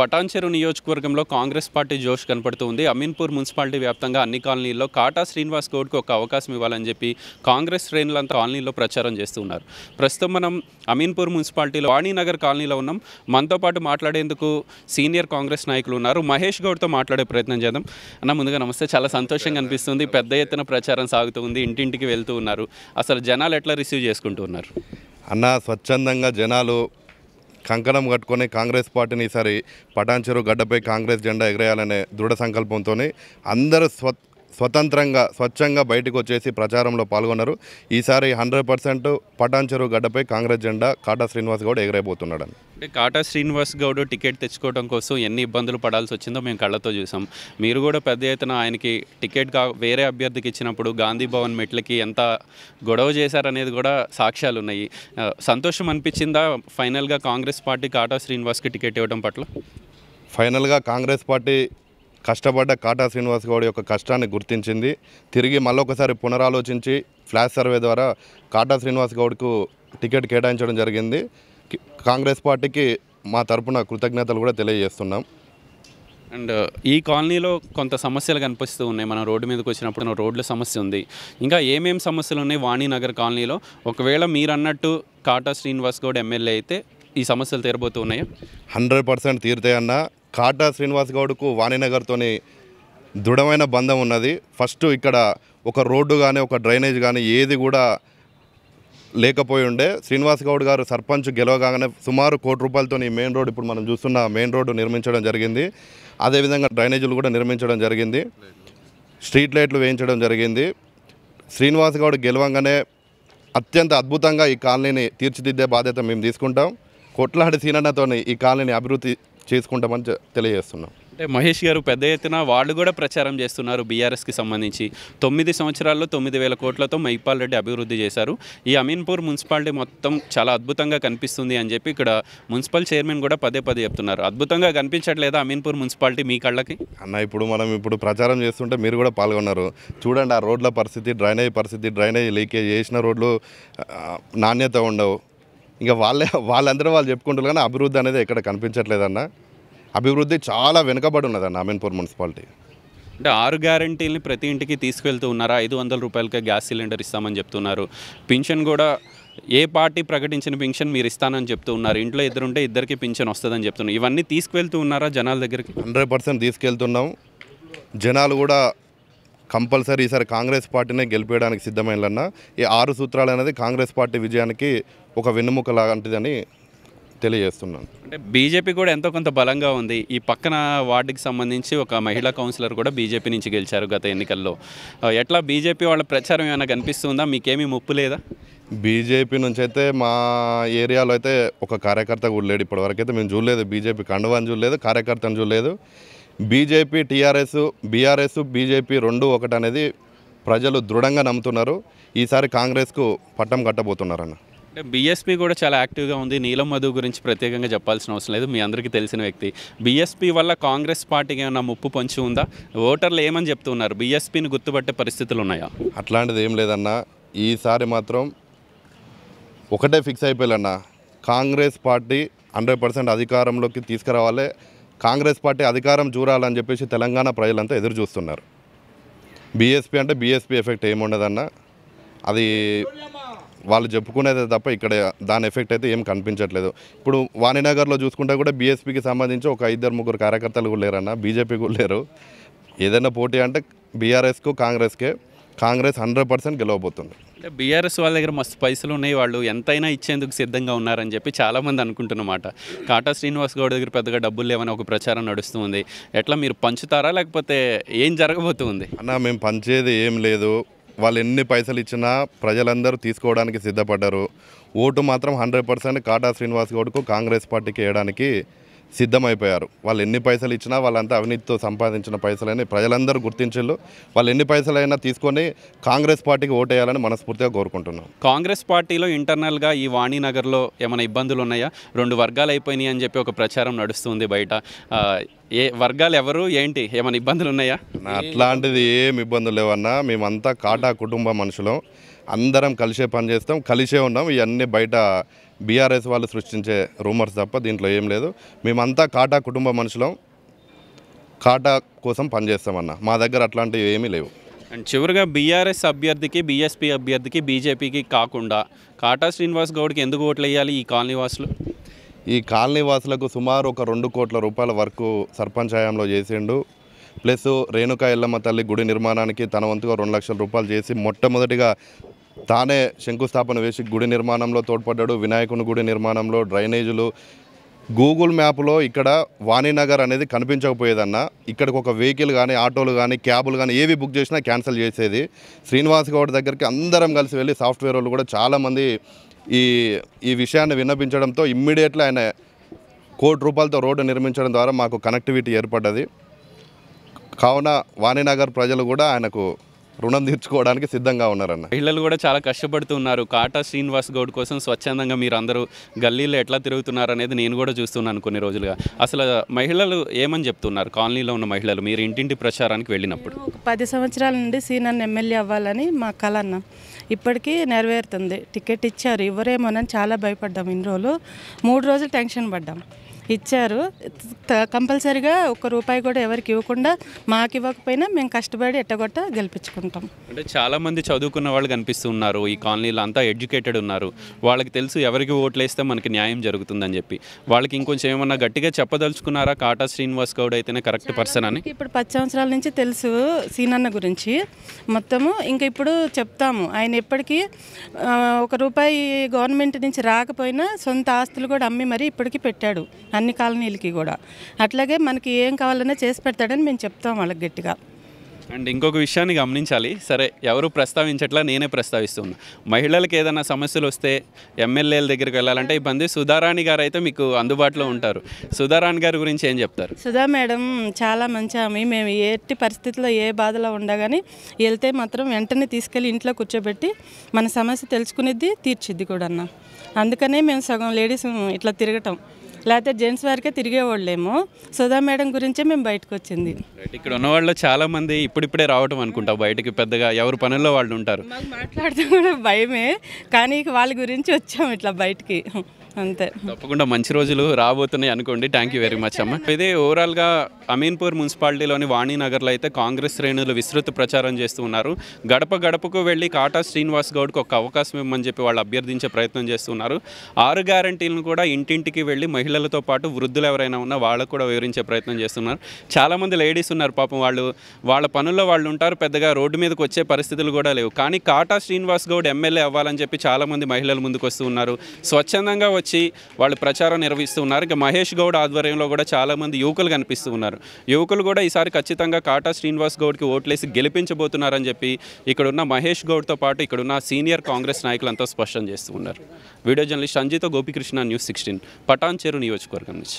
పటాన్చెరు నియోజకవర్గంలో కాంగ్రెస్ పార్టీ జోష్ కనపడుతుంది అమీన్పూర్ మున్సిపాలిటీ వ్యాప్తంగా అన్ని కాలనీల్లో కాటా శ్రీనివాస్ గౌడ్కి ఒక అవకాశం ఇవ్వాలని చెప్పి కాంగ్రెస్ శ్రేణులంతా కాలనీలో ప్రచారం చేస్తున్నారు ప్రస్తుతం మనం అమీన్పూర్ మున్సిపాలిటీలో వాణీనగర్ కాలనీలో ఉన్నాం మనతో పాటు మాట్లాడేందుకు సీనియర్ కాంగ్రెస్ నాయకులు ఉన్నారు మహేష్ గౌడ్తో మాట్లాడే ప్రయత్నం చేద్దాం అన్న ముందుగా నమస్తే చాలా సంతోషంగా అనిపిస్తుంది పెద్ద ఎత్తున ప్రచారం సాగుతూ ఉంది ఇంటింటికి వెళ్తూ ఉన్నారు అసలు జనాలు ఎట్లా రిసీవ్ చేసుకుంటూ ఉన్నారు అన్న స్వచ్ఛందంగా జనాలు కంకణం కట్టుకొని కాంగ్రెస్ పార్టీని ఈసారి పటాన్చెరు గడ్డపై కాంగ్రెస్ జెండా ఎగరేయాలనే దృఢ సంకల్పంతో అందరూ స్వ స్వతంత్రంగా స్వచ్ఛంగా బయటకు వచ్చేసి ప్రచారంలో పాల్గొన్నారు ఈసారి హండ్రెడ్ పర్సెంట్ పటాన్ చెరువు గడ్డపై కాంగ్రెస్ జెండా కాటా శ్రీనివాస్ గౌడ్ ఎగరైపోతున్నాడు అంటే కాటా శ్రీనివాస్ గౌడ్ టికెట్ తెచ్చుకోవడం కోసం ఎన్ని ఇబ్బందులు పడాల్సి వచ్చిందో మేము కళ్ళతో చూసాం మీరు కూడా పెద్ద ఎత్తున ఆయనకి టికెట్ కా వేరే అభ్యర్థికి ఇచ్చినప్పుడు గాంధీ భవన్ మెట్లకి ఎంత గొడవ చేశారనేది కూడా సాక్ష్యాలు ఉన్నాయి సంతోషం అనిపించిందా ఫైనల్గా కాంగ్రెస్ పార్టీ కాటా శ్రీనివాస్కి టికెట్ ఇవ్వడం పట్ల ఫైనల్గా కాంగ్రెస్ పార్టీ కష్టపడ్డ కాటా శ్రీనివాస్ గౌడ్ యొక్క కష్టాన్ని గుర్తించింది తిరిగి మళ్ళొకసారి పునరాలోచించి ఫ్లాష్ సర్వే ద్వారా కాటా శ్రీనివాస్ గౌడ్కు టికెట్ కేటాయించడం జరిగింది కాంగ్రెస్ పార్టీకి మా తరపున కృతజ్ఞతలు కూడా తెలియజేస్తున్నాం అండ్ ఈ కాలనీలో కొంత సమస్యలు కనిపిస్తూ ఉన్నాయి మనం రోడ్డు మీదకి వచ్చినప్పుడు రోడ్ల సమస్య ఉంది ఇంకా ఏమేమి సమస్యలు ఉన్నాయి వాణినగర్ కాలనీలో ఒకవేళ మీరు అన్నట్టు కాటా శ్రీనివాస్ గౌడ్ ఎమ్మెల్యే అయితే ఈ సమస్యలు తీరబోతున్నాయి హండ్రెడ్ పర్సెంట్ తీరుతాయన్నా కాటా శ్రీనివాస్ గౌడ్కు వాణినగర్తోని దృఢమైన బంధం ఉన్నది ఫస్ట్ ఇక్కడ ఒక రోడ్డు కానీ ఒక డ్రైనేజ్ కానీ ఏది కూడా లేకపోయి ఉండే శ్రీనివాస్ గౌడ్ గారు సర్పంచ్ గెలవగానే సుమారు కోటి రూపాయలతో ఈ మెయిన్ రోడ్ ఇప్పుడు మనం చూస్తున్న మెయిన్ రోడ్డు నిర్మించడం జరిగింది అదేవిధంగా డ్రైనేజీలు కూడా నిర్మించడం జరిగింది స్ట్రీట్ లైట్లు వేయించడం జరిగింది శ్రీనివాస్ గౌడ్ గెలవంగానే అత్యంత అద్భుతంగా ఈ కాలనీని తీర్చిదిద్దే బాధ్యత మేము తీసుకుంటాం కొట్లాడి సీనన్నతో ఈ కాలనీని అభివృద్ధి చేసుకుంటామని తెలియజేస్తున్నాం అంటే మహేష్ గారు పెద్ద ఎత్తున వాళ్ళు కూడా ప్రచారం చేస్తున్నారు బీఆర్ఎస్కి సంబంధించి తొమ్మిది సంవత్సరాల్లో తొమ్మిది వేల కోట్లతో మహిపాల్ రెడ్డి అభివృద్ధి చేశారు ఈ అమీన్పూర్ మున్సిపాలిటీ మొత్తం చాలా అద్భుతంగా కనిపిస్తుంది అని చెప్పి ఇక్కడ మున్సిపల్ చైర్మన్ కూడా పదే పదే చెప్తున్నారు అద్భుతంగా కనిపించట్లేదా అమీన్పూర్ మున్సిపాలిటీ మీ కళ్ళకి అన్న ఇప్పుడు మనం ఇప్పుడు ప్రచారం చేస్తుంటే మీరు కూడా పాల్గొన్నారు చూడండి ఆ రోడ్ల పరిస్థితి డ్రైనేజ్ పరిస్థితి డ్రైనేజ్ లీకేజ్ చేసిన రోడ్లు నాణ్యత ఉండవు ఇంకా వాళ్ళే వాళ్ళందరూ వాళ్ళు చెప్పుకుంటారు కానీ అభివృద్ధి అనేది ఎక్కడ కనిపించట్లేదన్న అభివృద్ధి చాలా వెనుకబడి ఉన్నదన్న అమీన్పూర్ మున్సిపాలిటీ అంటే ఆరు గ్యారంటీని ప్రతి ఇంటికి తీసుకెళ్తూ ఉన్నారు ఐదు వందల రూపాయలకే గ్యాస్ సిలిండర్ ఇస్తామని చెప్తున్నారు పింఛన్ కూడా ఏ పార్టీ ప్రకటించిన పింఛన్ మీరు ఇస్తానని చెప్తూ ఉన్నారు ఇంట్లో ఇద్దరుంటే ఇద్దరికి పింఛన్ వస్తుందని చెప్తున్నారు ఇవన్నీ తీసుకువెళ్తూ ఉన్నారా జనాల దగ్గరికి హండ్రెడ్ పర్సెంట్ తీసుకెళ్తున్నాం జనాలు కూడా కంపల్సరీ ఈసారి కాంగ్రెస్ పార్టీనే గెలిపేయడానికి సిద్ధమైనన్న ఈ ఆరు సూత్రాలు అనేది కాంగ్రెస్ పార్టీ విజయానికి ఒక వెన్నుముక లాంటిదని తెలియజేస్తున్నాను అంటే బీజేపీ కూడా ఎంతో కొంత బలంగా ఉంది ఈ పక్కన వార్డుకి సంబంధించి ఒక మహిళా కౌన్సిలర్ కూడా బీజేపీ నుంచి గెలిచారు గత ఎన్నికల్లో ఎట్లా బీజేపీ వాళ్ళ ప్రచారం ఏమైనా కనిపిస్తుందా మీకేమీ ముప్పు లేదా బీజేపీ నుంచి అయితే మా ఏరియాలో అయితే ఒక కార్యకర్త కూడా లేడు ఇప్పటివరకు అయితే మేము చూడలేదు బీజేపీ కండవని చూడలేదు కార్యకర్తను చూడలేదు బీజేపీ టీఆర్ఎస్ బీఆర్ఎస్ బీజేపీ రెండు ఒకటి అనేది ప్రజలు దృఢంగా నమ్ముతున్నారు ఈసారి కాంగ్రెస్కు పట్టం కట్టబోతున్నారన్న అంటే బీఎస్పీ కూడా చాలా యాక్టివ్గా ఉంది నీలం మధు గురించి ప్రత్యేకంగా చెప్పాల్సిన అవసరం లేదు మీ అందరికీ తెలిసిన వ్యక్తి బీఎస్పీ వల్ల కాంగ్రెస్ పార్టీకి ఏమైనా ముప్పు పొంచి ఉందా ఓటర్లు ఏమని చెప్తున్నారు బీఎస్పీని గుర్తుపట్టే పరిస్థితులు ఉన్నాయా అట్లాంటిది ఏం లేదన్న ఈసారి మాత్రం ఒకటే ఫిక్స్ అయిపోయాలన్నా కాంగ్రెస్ పార్టీ హండ్రెడ్ పర్సెంట్ అధికారంలోకి తీసుకురావాలి కాంగ్రెస్ పార్టీ అధికారం చూరాలని చెప్పేసి తెలంగాణ ప్రజలంతా ఎదురు చూస్తున్నారు బీఎస్పీ అంటే బీఎస్పీ ఎఫెక్ట్ ఏముండదన్న అది వాళ్ళు చెప్పుకునేదే తప్ప ఇక్కడ దాని ఎఫెక్ట్ అయితే ఏం కనిపించట్లేదు ఇప్పుడు వాణినగర్లో చూసుకుంటే కూడా బీఎస్పీకి సంబంధించి ఒక ఇద్దరు ముగ్గురు కార్యకర్తలు కూడా లేరన్న బీజేపీ కూడా లేరు ఏదైనా పోటీ అంటే బీఆర్ఎస్కు కాంగ్రెస్కే కాంగ్రెస్ హండ్రెడ్ పర్సెంట్ గెలవబోతుంది అంటే బీఆర్ఎస్ వాళ్ళ దగ్గర మస్తు పైసలు ఉన్నాయి వాళ్ళు ఎంతైనా ఇచ్చేందుకు సిద్ధంగా ఉన్నారని చెప్పి చాలామంది అనుకుంటున్నమాట కాటా శ్రీనివాస్ గౌడ్ దగ్గర పెద్దగా డబ్బులు లేవని ఒక ప్రచారం నడుస్తుంది ఎట్లా మీరు పంచుతారా లేకపోతే ఏం జరగబోతుంది అన్న మేము పంచేది ఏం లేదు వాళ్ళు ఎన్ని పైసలు ఇచ్చినా ప్రజలందరూ తీసుకోవడానికి సిద్ధపడ్డారు ఓటు మాత్రం హండ్రెడ్ పర్సెంట్ కాటా శ్రీనివాస్ గౌడ్కు కాంగ్రెస్ పార్టీకి వేయడానికి సిద్ధమైపోయారు వాళ్ళు ఎన్ని పైసలు ఇచ్చినా వాళ్ళంతా అవినీతితో సంపాదించిన పైసలని ప్రజలందరూ గుర్తించు వాళ్ళు ఎన్ని పైసలైనా తీసుకొని కాంగ్రెస్ పార్టీకి ఓటేయాలని మనస్ఫూర్తిగా కోరుకుంటున్నాం కాంగ్రెస్ పార్టీలో ఇంటర్నల్గా ఈ వాణినగర్లో ఏమైనా ఇబ్బందులు ఉన్నాయా రెండు వర్గాలు అయిపోయినాయి అని చెప్పి ఒక ప్రచారం నడుస్తుంది బయట ఏ వర్గాలు ఎవరు ఏంటి ఏమైనా ఇబ్బందులు ఉన్నాయా అట్లాంటిది ఏం ఇబ్బందులు లేవన్నా మేమంతా కాటా కుటుంబ మనుషులం అందరం కలిసే పని చేస్తాం కలిసే ఉన్నాం ఇవన్నీ బయట బీఆర్ఎస్ వాళ్ళు సృష్టించే రూమర్స్ తప్ప దీంట్లో ఏం లేదు మేమంతా కాటా కుటుంబ మనుషులం కాటా కోసం పనిచేస్తామన్న మా దగ్గర అట్లాంటివి ఏమీ లేవు అండ్ చివరిగా బీఆర్ఎస్ అభ్యర్థికి బీఎస్పీ అభ్యర్థికి బీజేపీకి కాకుండా కాటా శ్రీనివాస్ గౌడ్కి ఎందుకు ఓట్లు వేయాలి ఈ కాలనీవాసులు ఈ కాలనీవాసులకు సుమారు ఒక రెండు కోట్ల రూపాయల వరకు సర్పంచ్ హయాంలో చేసిండు ప్లస్ రేణుకా ఎల్లమ్మ తల్లి గుడి నిర్మాణానికి తన వంతుగా రెండు లక్షల రూపాయలు చేసి మొట్టమొదటిగా తానే శంకుస్థాపన వేసి గుడి నిర్మాణంలో తోడ్పడ్డాడు వినాయకుని గుడి నిర్మాణంలో డ్రైనేజీలు గూగుల్ మ్యాప్లో ఇక్కడ వాణినగర్ అనేది కనిపించకపోయేదన్న ఇక్కడికి ఒక వెహికల్ కానీ ఆటోలు కానీ క్యాబులు కానీ ఏవి బుక్ చేసినా క్యాన్సిల్ చేసేది శ్రీనివాస్ గౌడ్ దగ్గరికి అందరం కలిసి వెళ్ళి సాఫ్ట్వేర్ వాళ్ళు కూడా చాలామంది ఈ ఈ విషయాన్ని విన్నపించడంతో ఇమ్మీడియట్లీ ఆయన కోటి రూపాయలతో రోడ్డు నిర్మించడం ద్వారా మాకు కనెక్టివిటీ ఏర్పడ్డది కావున వాణినగర్ ప్రజలు కూడా ఆయనకు రుణం తీర్చుకోవడానికి సిద్ధంగా ఉన్నారన్న మహిళలు కూడా చాలా కష్టపడుతున్నారు కాటా శ్రీనివాస్ గౌడ్ కోసం స్వచ్ఛందంగా మీరు అందరూ గల్లీలో ఎట్లా తిరుగుతున్నారు అనేది నేను కూడా చూస్తున్నాను కొన్ని రోజులుగా అసలు మహిళలు ఏమని చెప్తున్నారు కాలనీలో ఉన్న మహిళలు మీరు ఇంటింటి ప్రచారానికి వెళ్ళినప్పుడు పది సంవత్సరాల నుండి సీనన్ ఎమ్మెల్యే అవ్వాలని మా కళ అన్న ఇప్పటికీ నెరవేరుతుంది టికెట్ ఇచ్చారు ఇవ్వరేమోనని చాలా భయపడ్డాం ఇన్ని రోజులు మూడు రోజులు టెన్షన్ పడ్డాం ఇచ్చారు కంపల్సరిగా ఒక రూపాయి కూడా ఎవరికి ఇవ్వకుండా మాకు ఇవ్వకపోయినా మేము కష్టపడి ఎట్టగొట్ట గెలిపించుకుంటాం అంటే చాలామంది చదువుకున్న వాళ్ళు కనిపిస్తున్నారు ఈ కాలనీలో అంతా ఎడ్యుకేటెడ్ ఉన్నారు వాళ్ళకి తెలుసు ఎవరికి ఓట్లేస్తే మనకి న్యాయం జరుగుతుందని చెప్పి వాళ్ళకి ఇంకొంచెం ఏమన్నా గట్టిగా చెప్పదలుచుకున్నారా కాటా శ్రీనివాస్ గౌడ్ అయితేనే కరెక్ట్ పర్సన్ అని ఇప్పుడు పది సంవత్సరాల నుంచి తెలుసు సీనన్న గురించి మొత్తము ఇంకా ఇప్పుడు చెప్తాము ఆయన ఎప్పటికీ ఒక రూపాయి గవర్నమెంట్ నుంచి రాకపోయినా సొంత ఆస్తులు కూడా అమ్మి మరీ ఇప్పటికీ పెట్టాడు అన్ని కాలనీలకి కూడా అట్లాగే మనకి ఏం కావాలన్నా చేసి పెడతాడని మేము చెప్తాం వాళ్ళకి గట్టిగా అండ్ ఇంకొక విషయాన్ని గమనించాలి సరే ఎవరు ప్రస్తావించట్లా నేనే ప్రస్తావిస్తున్నా మహిళలకు ఏదైనా సమస్యలు వస్తే ఎమ్మెల్యేల దగ్గరికి వెళ్ళాలంటే ఇబ్బంది సుధారాణి గారు అయితే మీకు అందుబాటులో ఉంటారు సుధారాణి గారి గురించి ఏం చెప్తారు సుధా మేడం చాలా మంచి ఆమె మేము ఎట్టి పరిస్థితుల్లో ఏ బాధలో ఉండగాని వెళ్తే మాత్రం వెంటనే తీసుకెళ్ళి ఇంట్లో కూర్చోబెట్టి మన సమస్య తెలుసుకునేది తీర్చిద్ది కూడా అందుకనే మేము సగం లేడీస్ ఇట్లా తిరగటం లేకపోతే జెంట్స్ వారికే తిరిగేవాళ్ళేమో సుధా మేడం గురించే మేము బయటకు వచ్చింది ఇక్కడ ఉన్న వాళ్ళు చాలా మంది ఇప్పుడిప్పుడే రావటం అనుకుంటా బయటకి పెద్దగా ఎవరు పనుల్లో వాళ్ళు ఉంటారు మాట్లాడటం కూడా భయమే కానీ వాళ్ళ గురించి వచ్చాము ఇట్లా బయటికి అంతే తప్పకుండా మంచి రోజులు రాబోతున్నాయి అనుకోండి థ్యాంక్ యూ వెరీ మచ్ అమ్మ ఇదే ఓవరాల్గా అమీన్పూర్ మున్సిపాలిటీలోని వాణినగర్లో అయితే కాంగ్రెస్ శ్రేణులు విస్తృత ప్రచారం చేస్తూ ఉన్నారు గడప గడపకు వెళ్ళి కాటా శ్రీనివాస్ గౌడ్కి ఒక అవకాశం ఇవ్వమని చెప్పి వాళ్ళు అభ్యర్థించే ప్రయత్నం చేస్తున్నారు ఆరు గ్యారంటీలను కూడా ఇంటింటికి వెళ్ళి మహిళలతో పాటు వృద్ధులు ఎవరైనా ఉన్నా వాళ్ళకు కూడా వివరించే ప్రయత్నం చేస్తున్నారు చాలామంది లేడీస్ ఉన్నారు పాపం వాళ్ళు వాళ్ళ పనుల్లో వాళ్ళు ఉంటారు పెద్దగా రోడ్డు మీదకి వచ్చే పరిస్థితులు కూడా లేవు కానీ కాటా శ్రీనివాస్ గౌడ్ ఎమ్మెల్యే అవ్వాలని చెప్పి చాలా మంది మహిళలు ముందుకు వస్తూ ఉన్నారు స్వచ్ఛందంగా వచ్చి వచ్చి వాళ్ళు ప్రచారం నిర్వహిస్తూ ఉన్నారు ఇక మహేష్ గౌడ్ ఆధ్వర్యంలో కూడా చాలామంది యువకులు కనిపిస్తూ ఉన్నారు యువకులు కూడా ఈసారి ఖచ్చితంగా కాటా శ్రీనివాస్ గౌడ్కి ఓట్లేసి గెలిపించబోతున్నారని చెప్పి ఇక్కడున్న మహేష్ గౌడ్తో పాటు ఇక్కడున్న సీనియర్ కాంగ్రెస్ నాయకులంతా స్పష్టం చేస్తూ ఉన్నారు video journalist Sanjeetha Gopikrishna news sixteen Patancheru నియోజకవర్గం నుంచి